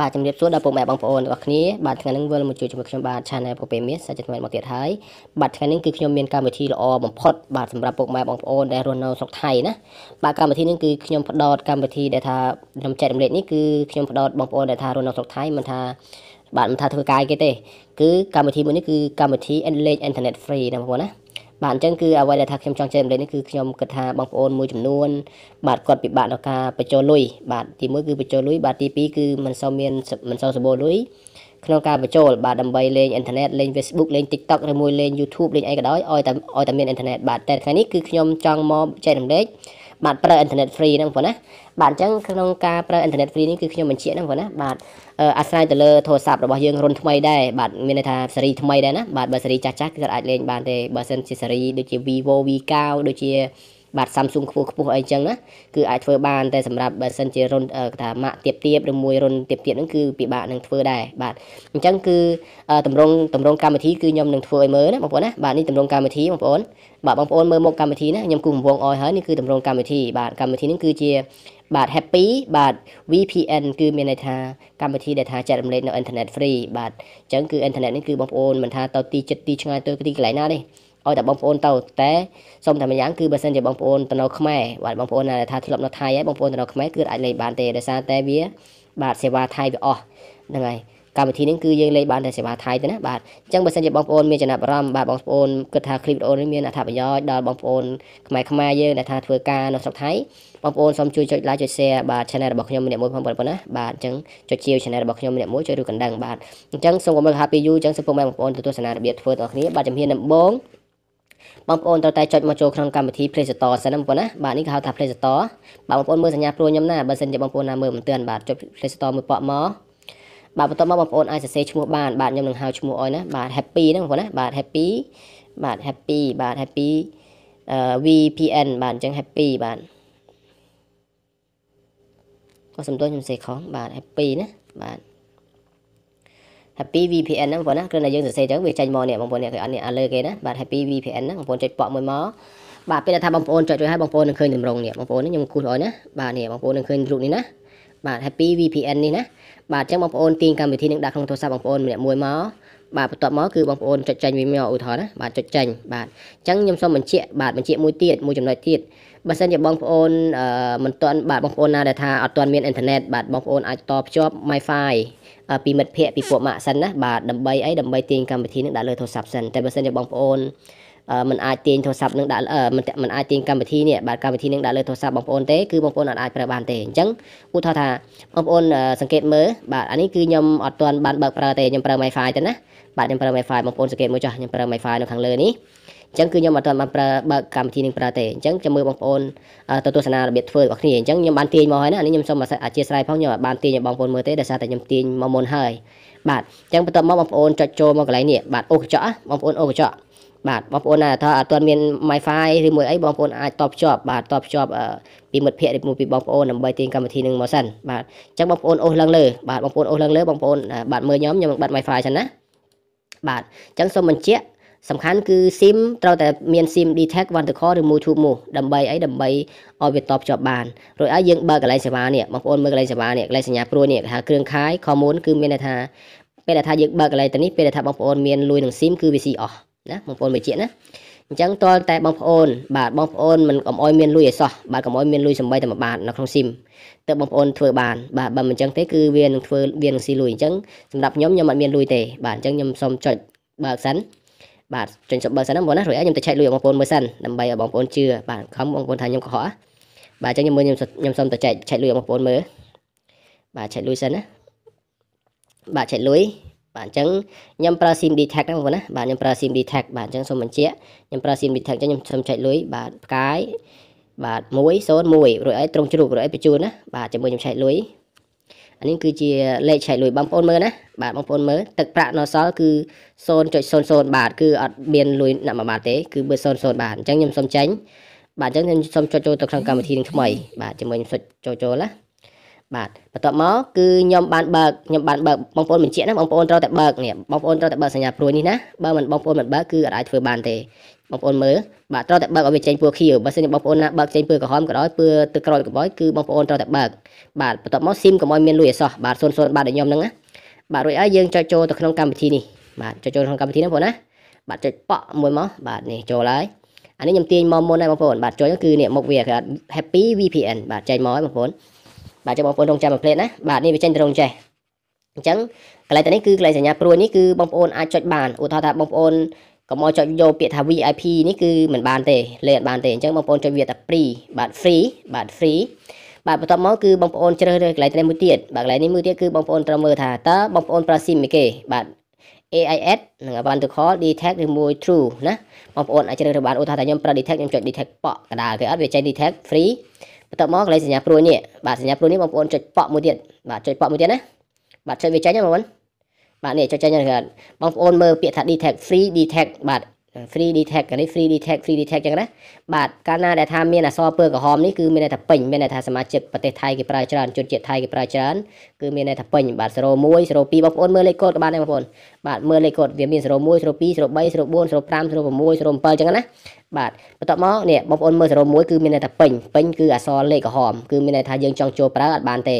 បាទជំរាបសួរដល់ពុកម៉ែបងប្អូនទាំងអស់គ្នាបាទថ្ងៃនេះវិលមកជួយជាមួយខ្ញុំបាទ Channel ពុកពេលមាសសាច់ថ្មីមកទៀតហើយបាទថ្ងៃនេះគឺខ្ញុំមានកម្មវិធីល្អបំផុតបាទសម្រាប់ពុកម៉ែបងប្អូនដែលរស់នៅស្រុកថៃណាបាទកម្មវិធីនេះគឺខ្ញុំផ្ដោតកម្មវិធីដែលថាខ្ញុំចែករំលែកនេះគឺខ្ញុំផ្ដោតបងប្អូនដែលថារស់នៅស្រុកថៃមិនថាបាទមិនថាធ្វើការគេទេគឺកម្មវិធីមួយនេះគឺកម្មវិធី Enlage Internet Free ណាបងប្អូនណាបាទអញ្ចឹងគឺអ្វីដែលថាខ្ញុំចង់ចែករំលែកនេះគឺខ្ញុំគិតថាបងប្អូនមួយចំនួនបាទគាត់ពិបាកក្នុងការបញ្ចូលលុយបាទទី1គឺបញ្ចូលលុយបាទទី2គឺមិនសូវមានមិនសូវសម្បូរលុយក្នុងការបញ្ចូលបាទដើម្បីលេងអ៊ីនធឺណិតលេង Facebook លេង TikTok ឬមួយលេង YouTube លេងអីក៏ដោយឲ្យតែឲ្យតែមានអ៊ីនធឺណិតបាទតែថ្ងៃនេះគឺខ្ញុំចង់មកចែករំលែកបាទប្រើអ៊ីនធឺណិត free ហ្នឹងបងណាបាទអញ្ចឹងក្នុងការប្រើអ៊ីនធឺណិត free នេះគឺខ្ញុំបញ្ជាក់ហ្នឹងបងណាបាទអាស្រ័យទៅលើទូរស័ព្ទរបស់យើងរុនថ្មីដែរបាទមានន័យថាស៊េរីថ្មីដែរណាបាទបើស៊េរីចាស់ចាស់គឺគាត់អាចលេងបានទេបើសិនជាស៊េរីដូចជា Vivo V9 ដូចជាបាទ Samsung ខ្ពស់ខ្ពស់អីចឹងណាគឺអាចធ្វើបានតែសម្រាប់បើសិនជារុនថាម៉ាកទៀបទៀបឬមួយរុនទៀបទៀបហ្នឹងគឺពិបាកនឹងធ្វើដែរបាទអញ្ចឹងគឺតម្រងតម្រងកម្មវិធីគឺខ្ញុំនឹងធ្វើឲ្យមើលណាបងប្អូនណាបាទនេះតម្រងកម្មវិធីបងប្អូនបាទបងប្អូនមើលមុខកម្មវិធីណាខ្ញុំគូរង្វងអោយហើយនេះគឺតម្រងកម្មវិធីបាទកម្មវិធីនេះគឺជាបាទ happy បាទ VPN គឺមានន័យថាកម្មវិធីដែលថាចែករំលែកនៅ internet free បាទអញ្ចឹងគឺ internet នេះគឺបងប្អូនមិនថាទៅទីចិត្តទីឆ្ងាយទៅទីកន្លែងណាទេឲ្យតែបងប្អូនទៅតែសូមតែម្យ៉ាងគឺបើសិនជាបងប្អូនទៅនៅខ្មែរបាទបងប្អូនថាធ្លាប់នៅថៃហើយបងប្អូនទៅនៅខ្មែរគឺអាចលេងបានទេដោយសារតែវា បាទសេវាថៃវាអស់ហ្នឹងហើយកម្មវិធីនេះគឺយើងលេងបានតែសេវាថៃទេណាបាទអញ្ចឹងបើសិនជាបងប្អូន មានចំណាប់អារម្មណ៍បាទបងប្អូនគិតថាคลิปវីដេអូនេះមានអត្ថប្រយោជន៍ដល់បងប្អូនខ្មែរខ្មែរយើងដែលថាធ្វើការនៅស្រុកថៃបងប្អូនសូមជួយចុច like ចុច share បាទ channel របស់ខ្ញុំម្នាក់មួយផងបងប្អូនណាបាទអញ្ចឹងចុចជាវ channel របស់ខ្ញុំម្នាក់មួយជួយរកកណ្ដឹងបាទអញ្ចឹងសូមកុំមើល happy you អញ្ចឹងសូមពុកម៉ែបងប្អូនទទួលសនារបៀបធ្វើតគ្នាបាទជំហានដំបូងបងប្អូនត្រូវតែចុចមកចូលក្នុងកម្មវិធី Play Store សិនបងប្អូនណាបាទនេះគេហៅថា Play Store បាទបងប្អូនមើលសញ្ញាព្រួខ្ញុំណាបើសិនជាបងប្អូនណាមើលមិនទាន់បាទចុច Play Store មួយប៉ក់មកបាទបន្ទាប់មកបងប្អូនអាចសរសេរឈ្មោះបានបាទខ្ញុំនឹងហៅឈ្មោះអោយណាបាទ Happy ហ្នឹងបងប្អូនណាបាទ Happy បាទ Happy បាទ Happy VPN បាទអញ្ចឹង Happy បាទក៏សំទោសខ្ញុំសេខងបាទ Happy ណាបាទ Happy VPN ហ្នឹងបងប្អូនណាគ្រាន់តែយើងសរសេរចឹងវាចេញមកនេះបងប្អូនអ្នកឃើញអត់នេះឥឡូវគេណាបាទ Happy VPN ហ្នឹងបងប្អូនចុចប៉ក់មួយមកបាទពេលថាបងប្អូនចុចរួចហើយបងប្អូននឹងឃើញតម្រងនេះបងប្អូនខ្ញុំគូសឲ្យណាបាទនេះបងប្អូននឹងឃើញរូបនេះណាបាទ Happy VPN នេះណាបាទអញ្ចឹងបងប្អូនទាញកម្មវិធីនឹងដាក់ក្នុងទូរស័ព្ទបងប្អូនម្នាក់មួយមកបាទបន្ទាប់មកគឺបងប្អូនចុចចាញ់វាមកឧទាហរណ៍ណាបាទចុចចាញ់បាទអញ្ចឹងខ្ញុំសូមបញ្ជាក់បាទបញ្ជាក់មួយទៀតមួយចំណុចទៀតបើសិនជាបងប្អូនមិនទាន់បាទបងប្អូនណាដែលថាអត់ទាន់មានអ៊ីនធឺណិតបាទបងប្អូនអាចតភ្ជាប់ Wi-Fi ពីមិត្តភ័ក្តិពីពួកម៉ាក់សិនណាបាទដើម្បីអីដើម្បីទាញកម្មវិធីនឹងដាក់លើទូរស័ព្ទសិនតែបើសិនជាបងប្អូនมันអាចទាញទូរស័ព្ទនឹងដាក់มันអាចទាញកម្មវិធីនេះបាទកម្មវិធីនឹងដាក់លើទូរស័ព្ទបងប្អូនទេគឺបងប្អូនអាចប្រើបានទេអញ្ចឹងឧទាហរណ៍ថាបងប្អូនសង្កេតមើលបាទអានេះគឺខ្ញុំអត់ទាន់បានបើកប្រើទេខ្ញុំប្រើ Wi-Fi ទៅណាបាទខ្ញុំប្រើ Wi-Fi បងប្អូនសង្កេតមើលចុះខ្ញុំប្រើ Wi-Fi នៅខាងលើនេះអញ្ចឹងគឺខ្ញុំអត់ទាន់បានប្រើបើកកម្មវិធីនេះប្រើទេអញ្ចឹងចាំមើលបងប្អូនទៅទស្សនារបៀបធ្វើរបស់គ្នាអញ្ចឹងខ្ញុំបានទាញមកហើយណានេះខ្ញុំសូមអធិស្ឋានផងខ្ញុំអត់បានទាញឲ្យបងប្អូនមើលទេដោយសារតែខ្ញុំទាញមកមុនហើយ បាទអញ្ចឹងបន្តមកបងប្អូនចុចចូលមកកន្លែងនេះបាទអូកញ្ចក់បងប្អូនអូកញ្ចក់បាទបងប្អូនណាថាអត់ទាន់មាន Wi-Fi ឬមួយអីបងប្អូនអាចតបភ្ជាប់បាទតបភ្ជាប់ពីមិត្តភ័ក្តិឬពីបងប្អូនដើម្បីទាញកម្មវិធីនឹងមកសិនបាទអញ្ចឹងបងប្អូនអូសឡើងលើ បាទបងប្អូនអូសឡើងលើបងប្អូនបាទមើលខ្ញុំខ្ញុំបាត់ Wi-Fi សិនណាបាទអញ្ចឹងសូមបញ្ជាក់សំខាន់គឺ SIM ត្រូវតែមាន SIM detect one to call ឬ move to move ដើម្បីអីដើម្បីឲ្យវាតបជាប់បានរួចហើយយើងបើកកន្លែងសេវានេះបងប្អូនមើលកន្លែងសេវានេះកន្លែងសញ្ញាព្រួយនេះគេហៅគ្រឿងខាយ common គឺមានន័យថាពេលដែលថាយើងបើកកន្លែងទៅនេះពេលដែលថាបងប្អូនមានលុយនឹង SIM គឺវាស៊ីអស់ណាបងប្អូនបញ្ជាក់ណាអញ្ចឹងតលតែបងប្អូនបាទបងប្អូនមិនកំអយមានលុយឲ្យសោះបាទកំអយមានលុយសំបីតែមួយបាតនៅក្នុងស៊ីមតើបងប្អូនធ្វើបានបាទបើមិនអញ្ចឹងទេគឺវានឹងធ្វើវានឹងស៊ីលុយអញ្ចឹងសម្រាប់ខ្ញុំខ្ញុំអត់មានលុយទេបាទអញ្ចឹងខ្ញុំសូមចុចបើកសិនបាទចុញ sub សិនណាបងណារួចហើយខ្ញុំទៅឆែកលុយបងប្អូនមើលសិនដើម្បីឲ្យបងប្អូនជឿបាទខំបងប្អូនថាខ្ញុំកុហកបាទអញ្ចឹងខ្ញុំមើលខ្ញុំខ្ញុំសូមទៅចែកឆែកលុយបងប្អូនមើលបាទឆែកលុយសិនណាបាទឆែកលុយបាទអញ្ចឹងខ្ញុំប្រើ SIM Detect ណាបងប្អូនណាបាទខ្ញុំប្រើ SIM Detect បាទអញ្ចឹងសូមបញ្ជាក់ខ្ញុំប្រើ SIM Detect អញ្ចឹងខ្ញុំសូមចែកលុយបាទផ្កាយបាទ101រួចហើយត្រង់ជ្រូករួចហើយបញ្ជូនណាបាទចាំមើលខ្ញុំឆែកលុយអានេះគឺជាលេខឆែកលុយបងប្អូនមើលណាបាទបងប្អូនមើលទឹកប្រាក់នៅសល់គឺ0.00បាទគឺអត់មានលុយណាមួយបាទទេគឺបើ00បាទអញ្ចឹងខ្ញុំសូមចាញ់បាទអញ្ចឹងខ្ញុំសូមចុចចូលទៅក្នុងកម្មវិធីនឹងថ្មីបាទជាមួយខ្ញុំសុចចូលចូលណាបាទបន្ទាប់មកគឺខ្ញុំបានបើកខ្ញុំបានបើកបងប្អូនបញ្ជាក់ណាបងប្អូនត្រូវតែបើកនេះបងប្អូនត្រូវតែបើកសញ្ញាព្រួយនេះណាបើមិនបងប្អូនមិនបើកគឺអាចធ្វើបានទេបងប្អូនមើលបាទត្រូវតែបើកឲ្យវាចេញពណ៌ខៀវបើសិនជាបងប្អូនណាបើកចេញពណ៌ក្រហមក៏ដោយពណ៌ទឹកក្រូចក៏ដោយគឺបងប្អូនត្រូវតែបើកបាទបន្ទាប់មកស៊ីមក៏មិនមានលុយអសោះបាទ00បាទដល់ខ្ញុំហ្នឹងណាបាទរួចហើយយើងចុចចូលទៅក្នុងកម្មវិធីនេះបាទចុចចូលក្នុងកម្មវិធីហ្នឹងបងប្អូនណាបាទចុចប៉ក់មួយមកបាទនេះចូលហើយអានេះខ្ញុំទាញមកមុនហើយបងប្អូនបាទចុចគឺនេះមុខវាគេ Happy VPN បាទចេញមកហើយបងប្អូនបាទចាំបងប្អូនរងចាំមិនភ្លេចណាបាទនេះវាចេញទៅរងចេះអញ្ចឹងកន្លែងទាំងនេះគឺកន្លែងសញ្ញាព្រួយនេះគឺបងប្អូនអាចចុចបានឧទាហរណ៍ថាបងប្អូនកុំឲ្យចុចយកពាក្យថា VIP នេះគឺមិនបានទេលេអត់បានទេអញ្ចឹងបងប្អូនចុចវាថា free បាទ free បាទ free បាទបន្ទាប់មកគឺបងប្អូនជ្រើសរើសកន្លែងនេះមួយទៀតបាទកន្លែងនេះមួយទៀតគឺបងប្អូនត្រូវមើលថាតើបងប្អូនប្រើ SIM អីគេបាទ AIS និង Avant to call detect ឬមួយ true ណាបងប្អូនអាចជ្រើសរើសបានឧទាហរណ៍ថាខ្ញុំប្រើ detect ខ្ញុំចុច detect ប៉កកណ្ដាលគេអត់វាចេញ detect free បន្ទាប់មកកន្លែងសញ្ញាព្រួយនេះបាទសញ្ញាព្រួយនេះបងប្អូនចុចប៉ក់មួយទៀតបាទចុចប៉ក់មួយទៀតណាបាទចុចវាចេញណាបងប្អូនបាទនេះចុចចេញហ្នឹងបងប្អូនមើលពាក្យថា detect free detect បាទ free detect នេះ free detect free detect ចឹងណាបាទកាលណាដែលថាមានអសរពើក្រហមនេះគឺមានន័យថាពេញមានន័យថាសមាជិកប្រទេសថៃគេប្រើច្រើនជនជាតិថៃគេប្រើច្រើនគឺមានន័យថាពេញបាទ01 02បងប្អូនមើលលេខកូដក៏បានដែរបងប្អូនបាទមើលលេខកូដវាមាន01 02 03 04 05 06 07ចឹងណាបាទបន្ទាប់មកនេះបងប្អូនមើល01គឺមានន័យថាពេញពេញគឺអសរលេខក្រហមគឺមានន័យថាយើងចង់ចូលប្រើអត់បានទេ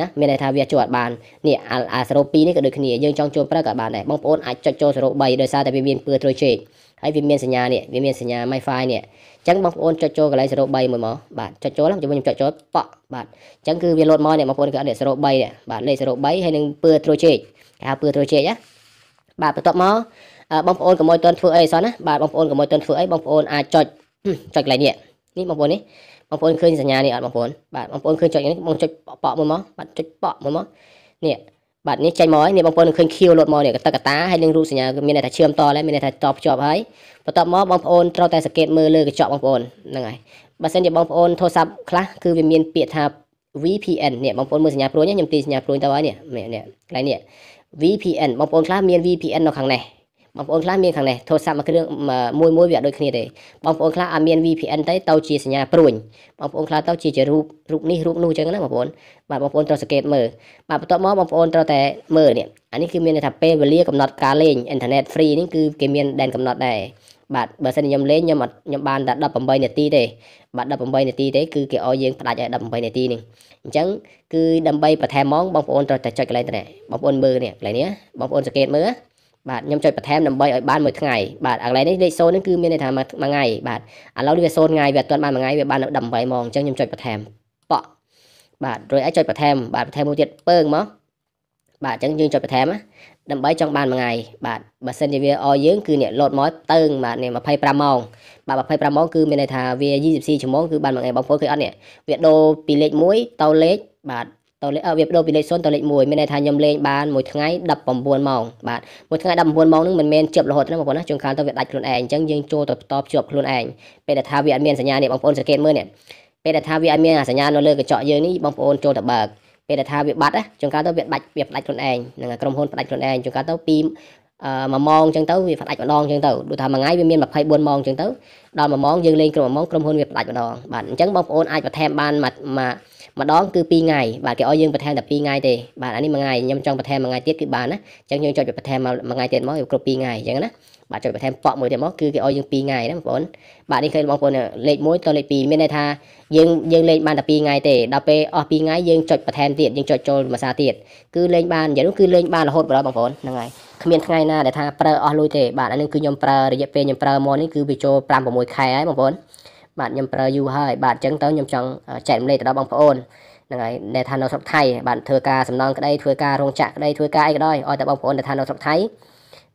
ណាមានន័យថាវាចូលអត់បាននេះអាសរុប2នេះក៏ដូចគ្នាយើងចង់ចូលប្រើក៏បានដែរបងប្អូនអាចចុចចូលសរុប3ដោយសារតែវាមានពើត្រួយជេកហើយវាមានសញ្ញានេះវាមានសញ្ញា MiFi នេះអញ្ចឹងបងប្អូនចុចចូលកន្លែងសរុប3មួយមកបាទចុចចូលជាមួយខ្ញុំចុចចូលប៉ក់បាទអញ្ចឹងគឺវាលោតមកនេះបងប្អូនគឺអត់នេះសរុប3នេះបាទលេខសរុប3ហើយនឹងពើត្រួយជេកគេហៅពើត្រួយជេកណាបាទបន្ទាប់មកបងប្អូនក៏មកតន់ធ្វើអីអសោះណាបាទបងប្អូនក៏មកតន់ធ្វើអីបងប្អូនអាចចុចចុចកន្លែងនេះនេះបងប្អូននេះបងប្អូនឃើញសញ្ញានេះអត់បងប្អូនបាទបងប្អូនឃើញចុចនេះបងចុចប៉ក់មួយមកបាទចុចប៉ក់មួយមកនេះបាទនេះចេញមកហើយនេះបងប្អូនឃើញខៀវលត់មកនេះកតកតាហើយនឹងរូបសញ្ញាមានន័យថាឈាមតហើយមានន័យថាតភ្ជាប់ហើយបន្ទាប់មកបងប្អូនត្រូវតែសង្កេតមើលលើកញ្ចក់បងប្អូនហ្នឹងហើយបើសិនជាបងប្អូនទូរស័ព្ទខ្លះគឺវាមានពាក្យថា VPN នេះបងប្អូនមើលសញ្ញាព្រួញខ្ញុំទីសញ្ញាព្រួញទៅហើយនេះនេះកន្លែងនេះ VPN បងប្អូនខ្លះមាន VPN នៅខាងនេះបងប្អូនខ្លះមានខាងនេះទូរស័ព្ទមួយគ្រឿងមួយមួយវាអត់ដូចគ្នាទេបងប្អូនខ្លះអត់មាន VPN ទេទៅជាសញ្ញាព្រួញបងប្អូនខ្លះទៅជាជារូបរូបនេះរូបនោះអញ្ចឹងណាបងប្អូនបាទបងប្អូនត្រូវសង្កេតមើលបាទបន្ទាប់មកបងប្អូនត្រូវតែមើលនេះអានេះគឺមានន័យថាពេលវេលាកំណត់ការលេងអ៊ីនធឺណិត free នេះគឺគេមានដែនកំណត់ដែរបាទបើសិនខ្ញុំលេងខ្ញុំអត់ខ្ញុំបានតែ18នាទីទេបាទ18នាទីទេគឺគេឲ្យយើងផ្ដាច់ឲ្យ18នាទីនេះអញ្ចឹងគឺដើម្បីបន្ថែមម៉ោងបងប្អូនត្រូវតែចុចកន្លែងនេះបងប្អូនមើលនេះកន្លែងនេះបងប្អូនសង្កេតមើលណាបាទខ្ញុំចុចបន្ថែមដើម្បីឲ្យបានមួយថ្ងៃបាទកន្លែងនេះលេខ0ហ្នឹងគឺមានន័យថាមួយថ្ងៃបាទឥឡូវនេះវា0ថ្ងៃវាអត់ទាន់បានមួយថ្ងៃវាបាននៅ18ម៉ោងអញ្ចឹងខ្ញុំចុចបន្ថែមប៉ក់បាទរួចឲ្យចុចបន្ថែមបាទបន្ថែមមួយទៀតពើងមកបាទអញ្ចឹងយើងចុចបន្ថែមណាដើម្បីចង់បានមួយថ្ងៃបាទបើសិនជាវាអយើងគឺអ្នកលោតមកតើងបាទនេះ25ម៉ោងបាទ25ម៉ោងគឺមានន័យថាវា24ชั่วโมงគឺបានមួយថ្ងៃបងប្អូនឃើញអត់នេះវាដូរពីលេខ1ទៅលេខបាទទៅលេខវាបដូរពីលេខ0ទៅលេខ1មានន័យថាខ្ញុំលេងបានមួយថ្ងៃ19ម៉ោងបាទមួយថ្ងៃ19ម៉ោងហ្នឹងមិនមែនជាប់រហូតទេបងប្អូនណាជួនកាលទៅវាដាច់ខ្លួនឯងអញ្ចឹងយើងចូលទៅបន្តជាប់ខ្លួនឯងពេលដែលថាវាអត់មានសញ្ញានេះបងប្អូនសង្កេតមើលនេះពេលដែលថាវាអត់មានសញ្ញានៅលើកញ្ចក់យើងនេះបងប្អូនចូលទៅបើកពេលដែលថាវាបាត់ណាជួនកាលទៅវាដាច់វាផ្ដាច់ខ្លួនឯងហ្នឹងក្រុមហ៊ុនផ្ដាច់ខ្លួនឯងជួនកាលទៅពីមួយម៉ោងអញ្ចឹងទៅវាផ្ដាច់ម្ដងអញ្ចឹងទៅដូចថាមួយថ្ងៃវាមាន24ម៉ោងអញ្ចឹងទៅដល់មួយម៉ោងយើងលេងក្រុមមួយម៉ោងក្រុមហ៊ុនវាផ្ដាច់ម្ដងបាទអញ្ចឹងបងប្អូនអាចបន្ថែមបានមួយម្ដងគឺ2ថ្ងៃបាទគេឲ្យយើងបន្ថែមតែ2ថ្ងៃទេបាទអានេះមួយថ្ងៃខ្ញុំចង់បន្ថែមមួយថ្ងៃទៀតគឺបានណាអញ្ចឹងយើងចុចបន្ថែមមួយថ្ងៃទៀតមកវាគ្រប់2ថ្ងៃអញ្ចឹងណាបាទចុចបន្ថែមប៉ក់មួយទៀតមកគឺគេឲ្យយើង2ថ្ងៃណាបងប្អូនបាទនេះឃើញបងប្អូនលេខ1ទៅលេខ2មានន័យថាយើងយើងលេងបានតែ2ថ្ងៃទេដល់ពេលអស់2ថ្ងៃយើងចុចបន្ថែមទៀតយើងចុចចូលភាសាទៀតគឺលេងបានអញ្ចឹងគឺលេងបានរហូតបងប្អូនហ្នឹងហើយគ្មានថ្ងៃណាដែលថាប្រើអស់លុយទេបាទអានេះគឺខ្ញុំប្រើរយៈពេលខ្ញុំប្រើមកនេះគឺវាចូល5 6ខែហើយបងប្អូនបាទខ្ញុំប្រើយូរហើយបាទអញ្ចឹងទៅខ្ញុំចង់ចែករំលែកទៅដល់បងប្អូនហ្នឹងហើយដែលថានៅស្រុកថៃបាទធ្វើការសំណងក្តីធ្វើការរោងចក្រក្តីធ្វើការអីក៏ដោយឲ្យតែបងប្អូនដែលថានៅស្រុកថៃ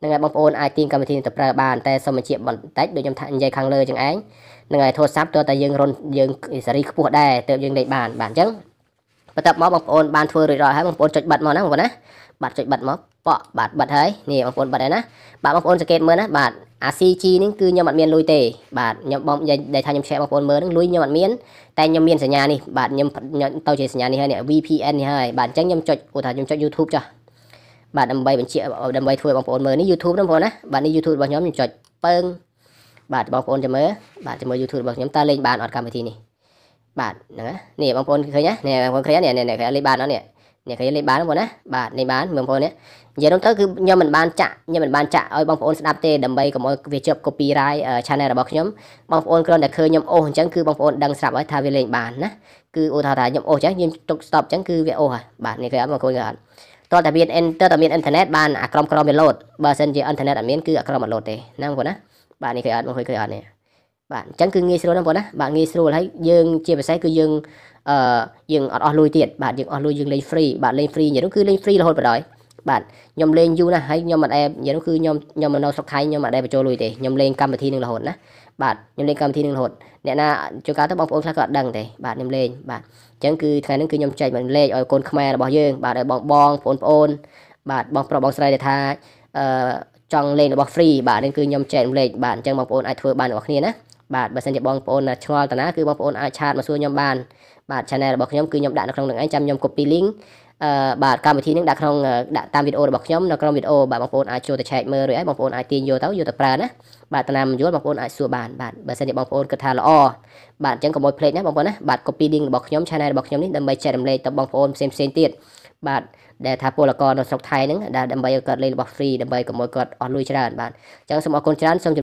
ហ្នឹងហើយបងប្អូនអាចទាញកម្មវិធីនេះទៅប្រើបានតែសូមបញ្ជាក់បន្តិចដូចខ្ញុំថានិយាយខាងលើចឹងឯងហ្នឹងហើយទូរស័ព្ទទោះតែយើងរុនយើងសេរីខ្ពស់ដែរទើបយើងលេខបានបាទអញ្ចឹងបន្ទាប់មកបងប្អូនបានធ្វើរួចរាល់ហើយបងប្អូនចុចប័ណ្ណមកណាបងប្អូនណាបាទចុចប័ណ្ណមកប៉ក់បាទបិទហើយនេះបងប្អូនបិទហើយណាបាទបងប្អូនសង្កេតមើលណាបាទអា CG នេះគឺខ្ញុំអត់មានលុយទេបាទខ្ញុំបងនិយាយថាខ្ញុំឆែកបងប្អូនមើលនឹងលុយខ្ញុំអត់មានតែខ្ញុំមានសញ្ញានេះបាទខ្ញុំទៅជាសញ្ញានេះហើយនេះ VPN នេះហើយបាទអញ្ចឹងខ្ញុំចុចឧទាហរណ៍ខ្ញុំចុច YouTube ចុះបាទដើម្បីបញ្ជាក់ដើម្បីធ្វើបងប្អូនមើលនេះ YouTube ណាបងប្អូនណាបាទនេះ YouTube របស់ខ្ញុំខ្ញុំចុចពើងបាទបងប្អូនចាំមើលបាទចាំមើល YouTube របស់ខ្ញុំតើលេងបានអត់កម្មវិធីនេះបាទហ្នឹងណានេះបងប្អូនឃើញណានេះបងប្អូនឃើញណានេះនេះលេងបានអត់នេះអ្នករៀនលេងបានបងណាបាទលេងបានបងប្អូនណានិយាយទៅគឺខ្ញុំមិនបានចាក់ខ្ញុំមិនបានចាក់ឲ្យបងប្អូនស្ដាប់ទេដើម្បីកុំឲ្យវាជាប់ copyright channel របស់ខ្ញុំបងប្អូនគ្រាន់តែឃើញខ្ញុំអូសអញ្ចឹងគឺបងប្អូនដឹងស្រាប់ហើយថាវាលេងបានណាគឺឧទាហរណ៍ថាខ្ញុំអូសអញ្ចឹងខ្ញុំទុក stop អញ្ចឹងគឺវាអូសហើយបាទនេះគេអត់បងប្អូនគេអត់តើតើមាន enter តើមាន internet បានអាក្រមក្រមវា load បើមិនជា internet អត់មានគឺអាក្រមអត់ load ទេណាបងប្អូនណាបាទនេះគេអត់បងប្អូនគេអត់នេះបាទអញ្ចឹងគឺងាយស្រួលណាស់បងណាបាទងាយស្រួលហើយយើងជាពិសេសគឺយើងអឺយើងអត់អស់លុយទៀតបាទយើងអស់លុយយើងលេង free បាទលេង free និយាយនោះគឺលេង free រហូតបណ្ដោយបាទខ្ញុំលេងយូរណាស់ហើយខ្ញុំមិនអែនិយាយនោះគឺខ្ញុំខ្ញុំនៅស្រុកខេត្តខ្ញុំមិនអែបញ្ចូលលុយទេខ្ញុំលេងកម្មវិធីនឹងរហូតណាបាទខ្ញុំលេងកម្មវិធីនឹងរហូតអ្នកណាជួយការទៅបងប្អូនខ្លះក៏អត់ដឹងទេបាទខ្ញុំលេងបាទអញ្ចឹងគឺថ្ងៃនេះគឺខ្ញុំចែកមិនលេខឲ្យកូនខ្មែររបស់យើងបាទឲ្យបងបងបងប្អូន បាទបងប្រុសបងស្រីដែលថាអឺចង់លេងរបស់ free បាទនេះគឺខ្ញុំចែកលេខបាទអញ្ចឹងបងប្អូនអាចធ្វើបានរបស់គ្នាណាបាទបើសិនជាបងប្អូនឆ្ងល់តាណាគឺបងប្អូនអាចឆាតមកសួរខ្ញុំបានបាទ channel របស់ខ្ញុំគឺខ្ញុំដាក់នៅក្នុងនឹងឯងចាំខ្ញុំ copy link អឺបាទកម្មវិធីនេះដាក់ក្នុងដាក់តាមវីដេអូរបស់ខ្ញុំនៅក្នុងវីដេអូបាទបងប្អូនអាចចូលទៅឆែកមើលរួចហើយបងប្អូនអាចទាញយកទៅយកទៅប្រើណាបាទតាមមិនយល់បងប្អូនអាចសួរបាន បាទបើសិនជាបងប្អូនគិតថាល្អបាទអញ្ចឹងកុំអោយភ្លេចណាបងប្អូនណាបាទ copy link របស់ខ្ញុំ channel របស់ខ្ញុំនេះដើម្បីចែករំលែកទៅបងប្អូនផ្សេងផ្សេងទៀតបាទដែលថាពលករនៅស្រុកថៃហ្នឹងដែលដើម្បីឲ្យគាត់លេងរបស់ free ដើម្បីកុំឲ្យគាត់អស់លុយច្រើនបាទអញ្ចឹងសូមអរគុណច្រើនសូម